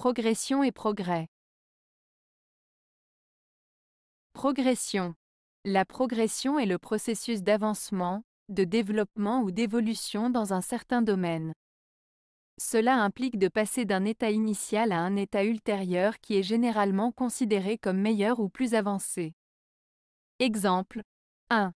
Progression et progrès. Progression. La progression est le processus d'avancement, de développement ou d'évolution dans un certain domaine. Cela implique de passer d'un état initial à un état ultérieur qui est généralement considéré comme meilleur ou plus avancé. Exemple 1.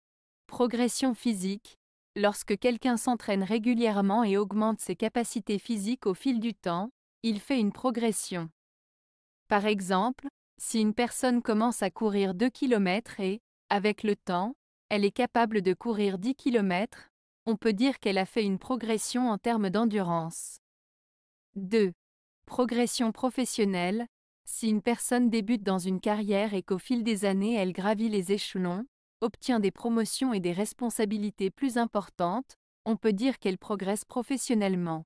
Progression physique. Lorsque quelqu'un s'entraîne régulièrement et augmente ses capacités physiques au fil du temps, il fait une progression. Par exemple, si une personne commence à courir 2 km et, avec le temps, elle est capable de courir 10 km, on peut dire qu'elle a fait une progression en termes d'endurance. 2. Progression professionnelle. Si une personne débute dans une carrière et qu'au fil des années elle gravit les échelons, obtient des promotions et des responsabilités plus importantes, on peut dire qu'elle progresse professionnellement.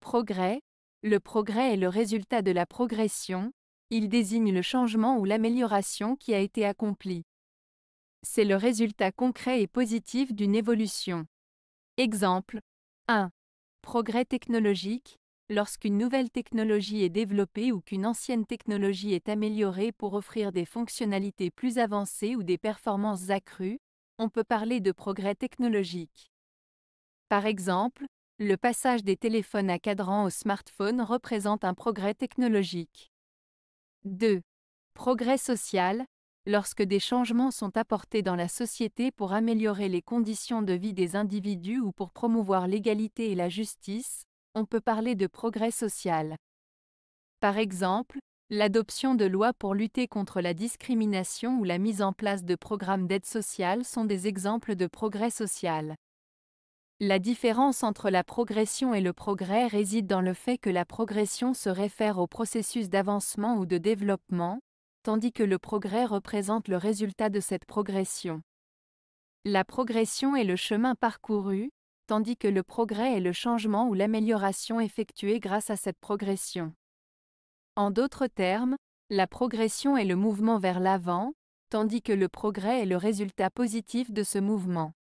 Progrès, le progrès est le résultat de la progression, il désigne le changement ou l'amélioration qui a été accompli. C'est le résultat concret et positif d'une évolution. Exemple 1. Progrès technologique. Lorsqu'une nouvelle technologie est développée ou qu'une ancienne technologie est améliorée pour offrir des fonctionnalités plus avancées ou des performances accrues, on peut parler de progrès technologique. Par exemple, le passage des téléphones à cadran aux smartphone représente un progrès technologique. 2. Progrès social, lorsque des changements sont apportés dans la société pour améliorer les conditions de vie des individus ou pour promouvoir l'égalité et la justice, on peut parler de progrès social. Par exemple, l'adoption de lois pour lutter contre la discrimination ou la mise en place de programmes d'aide sociale sont des exemples de progrès social. La différence entre la progression et le progrès réside dans le fait que la progression se réfère au processus d'avancement ou de développement, tandis que le progrès représente le résultat de cette progression. La progression est le chemin parcouru, tandis que le progrès est le changement ou l'amélioration effectuée grâce à cette progression. En d'autres termes, la progression est le mouvement vers l'avant, tandis que le progrès est le résultat positif de ce mouvement.